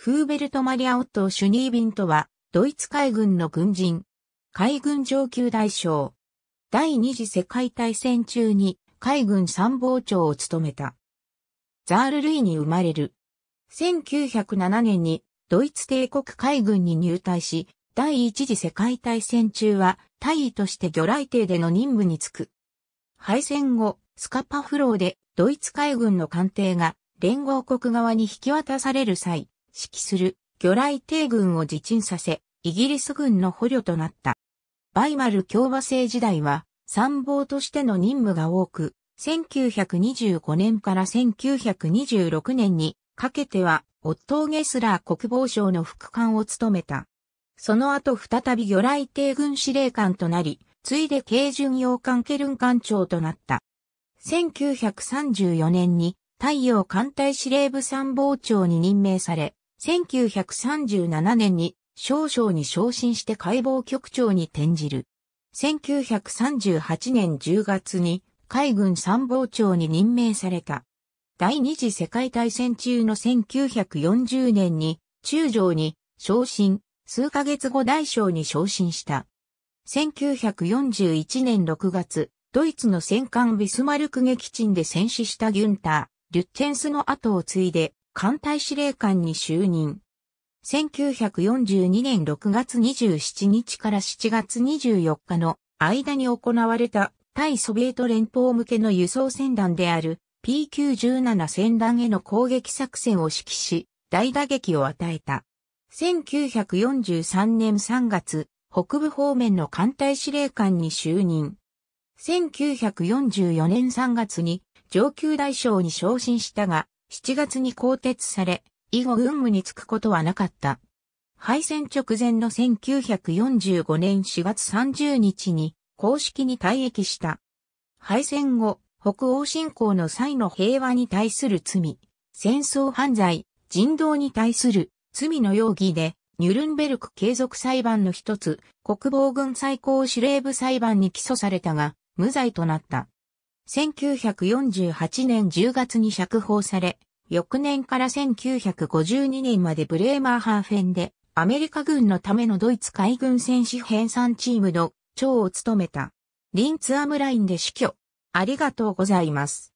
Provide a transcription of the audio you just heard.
フーベルト・マリア・オットシュニービンとは、ドイツ海軍の軍人。海軍上級大将。第二次世界大戦中に海軍参謀長を務めた。ザール・ルイに生まれる。1907年にドイツ帝国海軍に入隊し、第一次世界大戦中は大尉として魚雷艇での任務に就く。敗戦後、スカパフローでドイツ海軍の艦艇が連合国側に引き渡される際、指揮する魚雷帝軍を自沈させ、イギリス軍の捕虜となった。バイマル共和制時代は参謀としての任務が多く、1925年から1926年にかけては、オットー・ゲスラー国防省の副官を務めた。その後再び魚雷帝軍司令官となり、ついで軽巡洋艦ケルン艦長となった。1934年に太陽艦隊司令部参謀長に任命され、1937年に少将に昇進して解剖局長に転じる。1938年10月に海軍参謀長に任命された。第二次世界大戦中の1940年に中将に昇進、数ヶ月後大将に昇進した。1941年6月、ドイツの戦艦ビスマルク撃沈で戦死したギュンター、リュッチェンスの後を継いで、艦隊司令官に就任。1942年6月27日から7月24日の間に行われた対ソビエト連邦向けの輸送船団である P97 船団への攻撃作戦を指揮し、大打撃を与えた。1943年3月、北部方面の艦隊司令官に就任。1944年3月に上級大将に昇進したが、7月に更迭され、以後軍務に就くことはなかった。敗戦直前の1945年4月30日に公式に退役した。敗戦後、北欧侵攻の際の平和に対する罪、戦争犯罪、人道に対する罪の容疑で、ニュルンベルク継続裁判の一つ、国防軍最高司令部裁判に起訴されたが、無罪となった。1948年10月に釈放され、翌年から1952年までブレーマーハーフェンで、アメリカ軍のためのドイツ海軍戦士編3チームの長を務めた。リンツアムラインで死去。ありがとうございます。